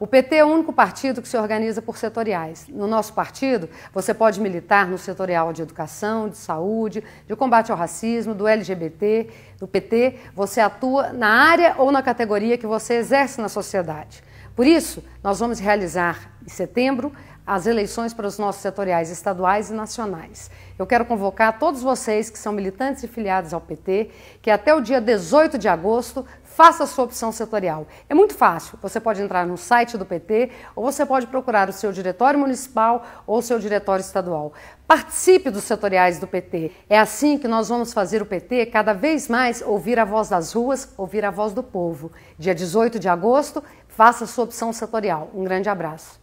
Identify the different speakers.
Speaker 1: O PT é o único partido que se organiza por setoriais. No nosso partido, você pode militar no setorial de educação, de saúde, de combate ao racismo, do LGBT, No PT. Você atua na área ou na categoria que você exerce na sociedade. Por isso, nós vamos realizar em setembro as eleições para os nossos setoriais estaduais e nacionais. Eu quero convocar todos vocês que são militantes e filiados ao PT, que até o dia 18 de agosto faça a sua opção setorial. É muito fácil. Você pode entrar no site do PT ou você pode procurar o seu diretório municipal ou o seu diretório estadual. Participe dos setoriais do PT. É assim que nós vamos fazer o PT cada vez mais ouvir a voz das ruas, ouvir a voz do povo. Dia 18 de agosto, faça a sua opção setorial. Um grande abraço.